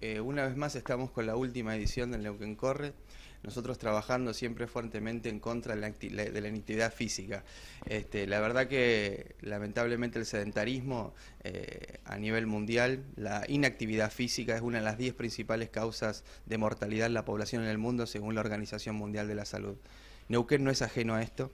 Eh, una vez más estamos con la última edición del Neuquén Corre, nosotros trabajando siempre fuertemente en contra de la, inactividad física. Este, la verdad que lamentablemente el sedentarismo eh, a nivel mundial, la inactividad física es una de las 10 principales causas de mortalidad en la población en el mundo según la Organización Mundial de la Salud. Neuquén no es ajeno a esto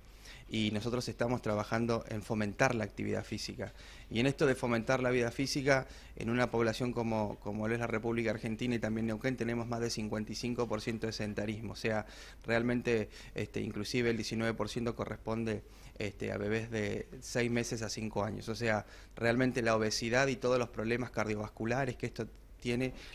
y nosotros estamos trabajando en fomentar la actividad física. Y en esto de fomentar la vida física, en una población como, como es la República Argentina y también Neuquén, tenemos más de 55% de sedentarismo. O sea, realmente, este, inclusive el 19% corresponde este, a bebés de 6 meses a 5 años. O sea, realmente la obesidad y todos los problemas cardiovasculares que esto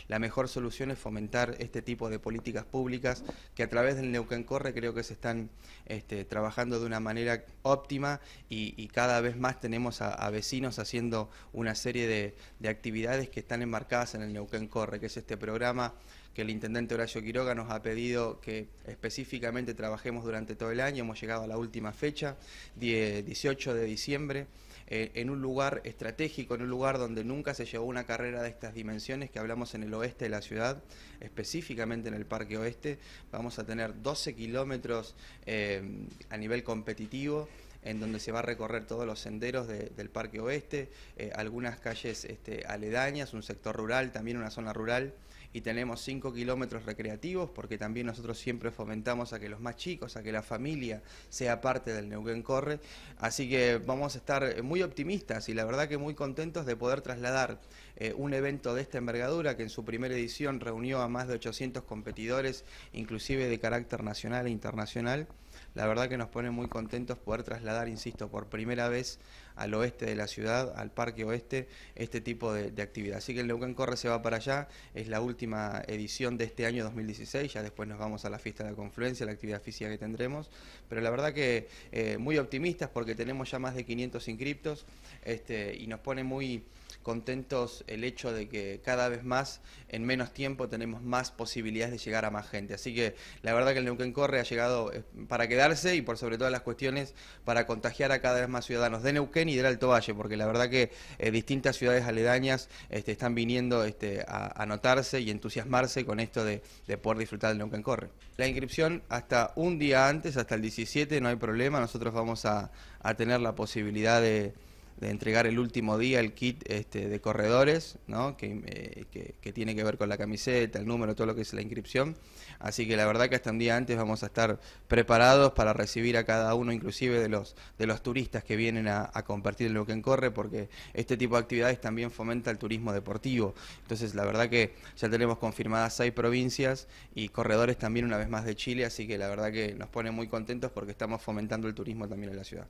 la mejor solución es fomentar este tipo de políticas públicas que a través del Neuquén Corre creo que se están este, trabajando de una manera óptima y, cada vez más tenemos a, vecinos haciendo una serie de, de actividades que están enmarcadas en el Neuquén Corre, que es este programa que el intendente Horacio Quiroga nos ha pedido que específicamente trabajemos durante todo el año. Hemos llegado a la última fecha, 18 de diciembre, eh, en un lugar estratégico, en un lugar donde nunca se llevó una carrera de estas dimensiones, que hablamos en el oeste de la ciudad, específicamente en el Parque Oeste. Vamos a tener 12 kilómetros eh, a nivel competitivo en donde se va a recorrer todos los senderos del Parque Oeste, eh, algunas calles este, aledañas, un sector rural, también una zona rural. Y tenemos cinco kilómetros recreativos porque también nosotros siempre fomentamos a que los más chicos, a que la familia sea parte del Neuquén Corre. Así que vamos a estar eh, muy optimistas y la verdad que muy contentos de poder trasladar eh, un evento de esta envergadura que en su primera edición reunió a más de 800 competidores, inclusive de carácter nacional e internacional. La verdad que nos pone muy contentos poder trasladar, insisto, por primera vez al oeste de la ciudad, al Parque Oeste, este tipo de, actividad. Así que el Leucán Corre se va para allá, es la última edición de este año 2016, ya después nos vamos a la fiesta de la confluencia, la actividad física que tendremos, pero la verdad que eh, muy optimistas porque tenemos ya más de 500 inscriptos este, y nos pone muy contentos el hecho de que cada vez más, en menos tiempo, tenemos más posibilidades de llegar a más gente. Así que la verdad que el Neuquén Corre ha llegado eh, para quedarse y por sobre todas las cuestiones para contagiar a cada vez más ciudadanos de Neuquén y del Alto Valle, porque la verdad que eh, distintas ciudades aledañas este, están viniendo este, a, anotarse notarse y entusiasmarse con esto de, poder disfrutar del Neuquén Corre. La inscripción hasta un día antes, hasta el 17, no hay problema, nosotros vamos a tener la posibilidad de de entregar el último día el kit este, de corredores, ¿no? Eh, que, tiene que ver con la camiseta, el número, todo lo que es la inscripción. Así que la verdad que hasta un día antes vamos a estar preparados para recibir a cada uno, inclusive de los, de los turistas que vienen a, compartir lo que corre, porque este tipo de actividades también fomenta el turismo deportivo. Entonces la verdad que ya tenemos confirmadas seis provincias y corredores también una vez más de Chile, así que la verdad que nos pone muy contentos porque estamos fomentando el turismo también en la ciudad.